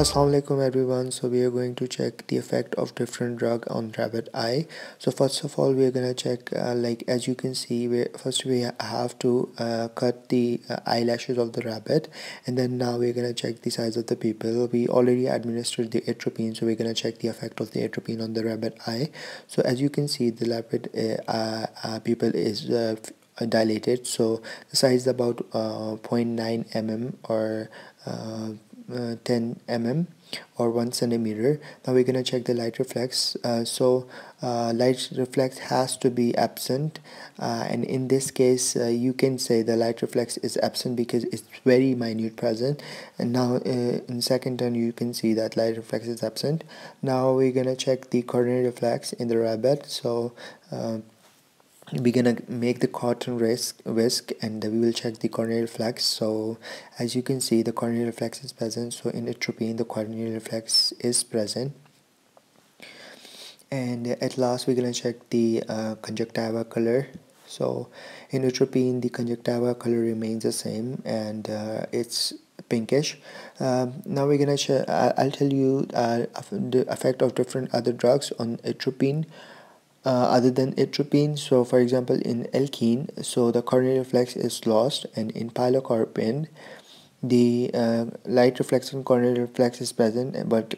Assalamualaikum everyone so we are going to check the effect of different drug on rabbit eye so first of all we are gonna check uh, like as you can see we first we have to uh, cut the uh, eyelashes of the rabbit and then now we're gonna check the size of the pupil we already administered the atropine so we're gonna check the effect of the atropine on the rabbit eye so as you can see the rabbit uh, uh, uh, pupil is dilated so the size is about 0.9 mm or uh, 10 mm or 1 centimeter now we're gonna check the light reflex uh, so uh, light reflex has to be absent uh, and in this case uh, you can say the light reflex is absent because it's very minute present and now uh, in second turn you can see that light reflex is absent now we're gonna check the coordinate reflex in the rabbit so uh, we're gonna make the cotton risk whisk and we will check the coronary reflex so as you can see the coronary reflex is present so in atropine the coronary reflex is present and at last we're gonna check the uh, conjunctiva color so in atropine the conjunctiva color remains the same and uh, it's pinkish um, now we're gonna I'll tell you uh, the effect of different other drugs on atropine uh, other than atropine so for example in alkene so the coronary reflex is lost and in pilocarpine the uh, light reflex and coronary reflex is present but